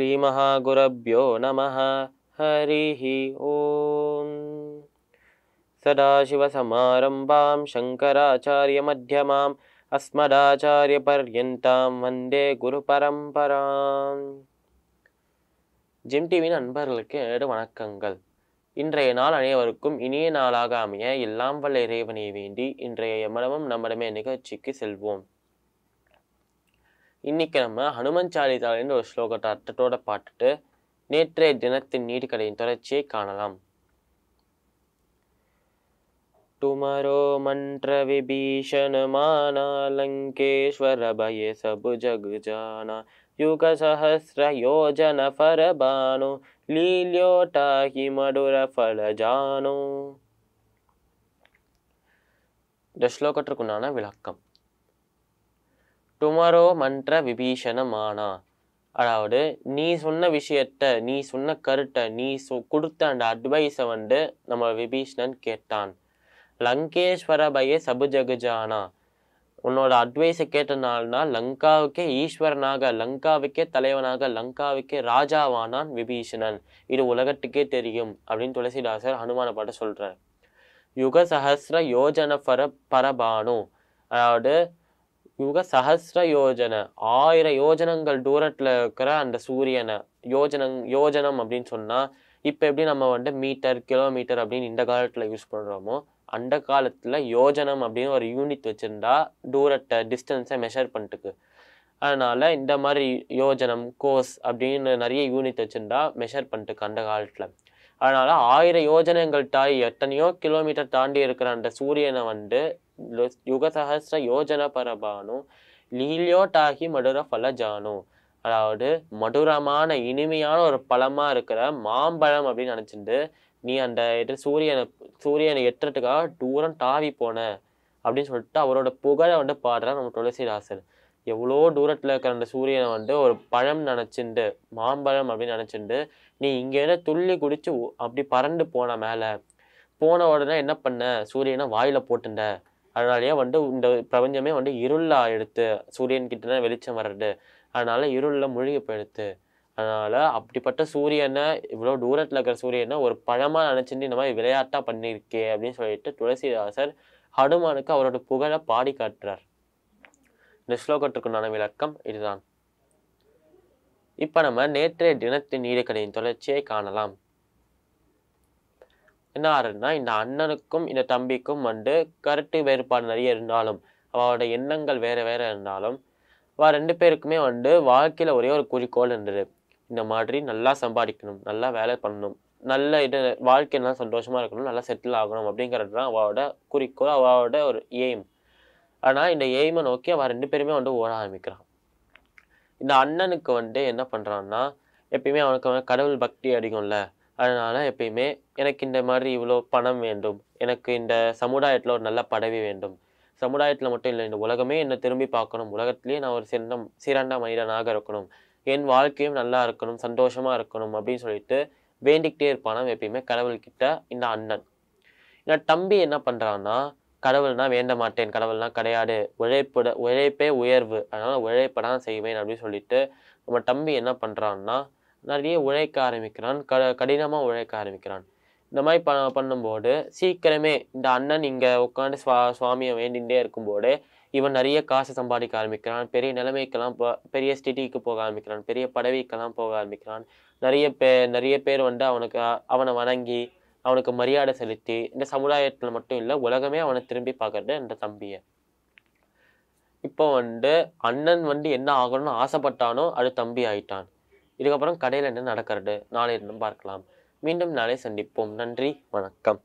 श्रीमहागुरभ्यो नमः हरिः ॐ सदाशिवसमारम्भां அஸ்மதாச்சாரிய அஸ்மதாச்சாரியபர்யந்தாம் வந்தே குரு பரம்பராம் ஜிம் டிவியின் அன்பர்களுக்கு நேரு வணக்கங்கள் இன்றைய நாள் அனைவருக்கும் இனிய நாளாக அமைய எல்லாம் வல்ல இறைவனை வேண்டி இன்றைய மனமும் நம்மிடமே நிகழ்ச்சிக்கு செல்வோம் இன்றைக்கி நம்ம ஹனுமன் சாலிதாலின் ஒரு ஸ்லோகத்தை அர்த்தத்தோடு பாட்டுட்டு நேற்றைய தினத்தின் நீதிக்கடையின் தொடர்ச்சியை காணலாம் టుమరో మంత్ర విభీషణ మానా లంకేశ్వర భయ సబు జగు జానా యుగ సహస్ర యోజన ఫరబాను లీల్యోటాహి మధుర ఫలజాను దశ్లోకట్టుకున్నాన విలక్కం டுமாரோ மன்ற விபீஷணமானா அதாவது நீ சொன்ன விஷயத்த நீ சொன்ன கருத்தை நீ சொ கொடுத்த அந்த அட்வைஸை வந்து நம்ம விபீஷ்ணன் கேட்டான் லங்கேஸ்வர பய சபுஜகுஜானா உன்னோட அட்வைஸை கேட்டனால்னா லங்காவுக்கே ஈஸ்வரனாக லங்காவுக்கே தலைவனாக லங்காவுக்கே ராஜாவானான் விபீஷணன் இது உலகத்துக்கே தெரியும் அப்படின்னு துளசிதாசர் ஹனுமான பாட்ட சொல்கிறார் யுக சஹசிர யோஜன பர பரபானு அதாவது இவங்க சஹசிர யோஜனை ஆயிரம் யோஜனங்கள் தூரத்தில் இருக்கிற அந்த சூரியனை யோஜனங் யோஜனம் அப்படின்னு சொன்னால் இப்போ எப்படி நம்ம வந்துட்டு மீட்டர் கிலோமீட்டர் அப்படின்னு இந்த காலத்தில் யூஸ் பண்ணுறோமோ அந்த காலத்தில் யோஜனம் அப்படின்னு ஒரு யூனிட் வச்சுருந்தா தூரத்தை டிஸ்டன்ஸை மெஷர் பண்ணிட்டுக்கு அதனால் இந்த மாதிரி யோஜனம் கோர்ஸ் அப்படின்னு நிறைய யூனிட் வச்சுருந்தா மெஷர் பண்ணிட்டுக்கு அந்த காலத்தில் அதனால் ஆயிரம் யோஜனைகள் தாய் எத்தனையோ கிலோமீட்டர் தாண்டி இருக்கிற அந்த சூரியனை வந்து யுகசகசிர யோஜன பரபானு லீலியோட்டாகி மடுர ஃபலஜானு அதாவது மதுரமான இனிமையான ஒரு பழமாக இருக்கிற மாம்பழம் அப்படின்னு நினச்சிட்டு நீ அந்த இது சூரியனை சூரியனை எட்டுறதுக்காக தூரம் தாவி போன அப்படின்னு சொல்லிட்டு அவரோட புகழை வந்து பாடுற நம்ம துளசிதாசர் எவ்வளோ தூரத்தில் இருக்கிற அந்த சூரியனை வந்து ஒரு பழம் நினச்சிண்டு மாம்பழம் அப்படின்னு நினச்சிண்டு நீ இங்கேருந்து துள்ளி குடிச்சு அப்படி பறந்து போன மேலே போன உடனே என்ன பண்ண சூரியனை வாயில் போட்டுண்ட அதனாலேயே வந்து இந்த பிரபஞ்சமே வந்து இருளா எடுத்து சூரியன் கிட்ட தான் வெளிச்சம் வர்றது அதனால இருளில் மூழ்கி போயிடுத்து அதனால் அப்படிப்பட்ட சூரியனை இவ்வளோ தூரத்தில் இருக்கிற சூரியனை ஒரு பழமாக நினச்சிட்டு இந்த மாதிரி விளையாட்டாக பண்ணியிருக்கே அப்படின்னு சொல்லிட்டு துளசிதாசர் ஹனுமானுக்கு அவரோட புகழை பாடி காட்டுறார் இந்த ஸ்லோகத்துக்குண்டான விளக்கம் இதுதான் இப்போ நம்ம நேற்றைய தினத்தின் நீதிக்கடையின் தொடர்ச்சியை காணலாம் என்ன ஆறுன்னா இந்த அண்ணனுக்கும் இந்த தம்பிக்கும் வந்து கருத்து வேறுபாடு நிறைய இருந்தாலும் அவரோட எண்ணங்கள் வேறு வேறு இருந்தாலும் அவள் ரெண்டு பேருக்குமே வந்து வாழ்க்கையில் ஒரே ஒரு குறிக்கோள் இருந்தது இந்த மாதிரி நல்லா சம்பாதிக்கணும் நல்லா வேலை பண்ணணும் நல்ல இது வாழ்க்கை நல்லா சந்தோஷமாக இருக்கணும் நல்லா செட்டில் ஆகணும் அப்படிங்கிறது தான் அவளோட குறிக்கோள் அவளோட ஒரு எய்ம் ஆனால் இந்த எய்மை நோக்கி அவள் ரெண்டு பேருமே வந்து ஓட ஆரம்பிக்கிறான் இந்த அண்ணனுக்கு வந்து என்ன பண்ணுறான்னா எப்பயுமே அவனுக்கு கடவுள் பக்தி அடிக்கும்ல அதனால் எப்பயுமே எனக்கு இந்த மாதிரி இவ்வளோ பணம் வேண்டும் எனக்கு இந்த சமுதாயத்தில் ஒரு நல்ல பதவி வேண்டும் சமுதாயத்தில் மட்டும் இல்லை இந்த உலகமே என்னை திரும்பி பார்க்கணும் உலகத்துலேயே நான் ஒரு சிறந்த சிறந்த மனிதனாக இருக்கணும் என் வாழ்க்கையும் நல்லா இருக்கணும் சந்தோஷமாக இருக்கணும் அப்படின்னு சொல்லிட்டு வேண்டிக்கிட்டே இருப்பானாம் எப்பயுமே கடவுள்கிட்ட இந்த அண்ணன் இந்த தம்பி என்ன பண்ணுறான்னா கடவுள்னா வேண்ட மாட்டேன் கடவுள்லாம் கிடையாது உழைப்பட உழைப்பே உயர்வு அதனால் உழைப்பை தான் செய்வேன் அப்படின்னு சொல்லிட்டு நம்ம தம்பி என்ன பண்ணுறான்னா நிறைய உழைக்க ஆரம்பிக்கிறான் க கடினமாக உழைக்க ஆரம்பிக்கிறான் இந்த மாதிரி ப பண்ணும்போது சீக்கிரமே இந்த அண்ணன் இங்கே உட்காந்து சுவா சுவாமியை வேண்டிகிட்டே இருக்கும்போது இவன் நிறைய காசு சம்பாதிக்க ஆரம்பிக்கிறான் பெரிய நிலைமைக்கெல்லாம் போ பெரிய ஸ்டிட்டிக்கு போக ஆரம்பிக்கிறான் பெரிய பதவிக்கெல்லாம் போக ஆரம்பிக்கிறான் நிறைய பே நிறைய பேர் வந்து அவனுக்கு அவனை வணங்கி அவனுக்கு மரியாதை செலுத்தி இந்த சமுதாயத்தில் மட்டும் இல்லை உலகமே அவனை திரும்பி பார்க்கறது இந்த தம்பியை இப்போ வந்து அண்ணன் வந்து என்ன ஆகணும்னு ஆசைப்பட்டானோ அது தம்பி ஆயிட்டான் இதுக்கப்புறம் கடையில் என்ன நடக்கிறது நாளை இன்னும் பார்க்கலாம் மீண்டும் நாளை சந்திப்போம் நன்றி வணக்கம்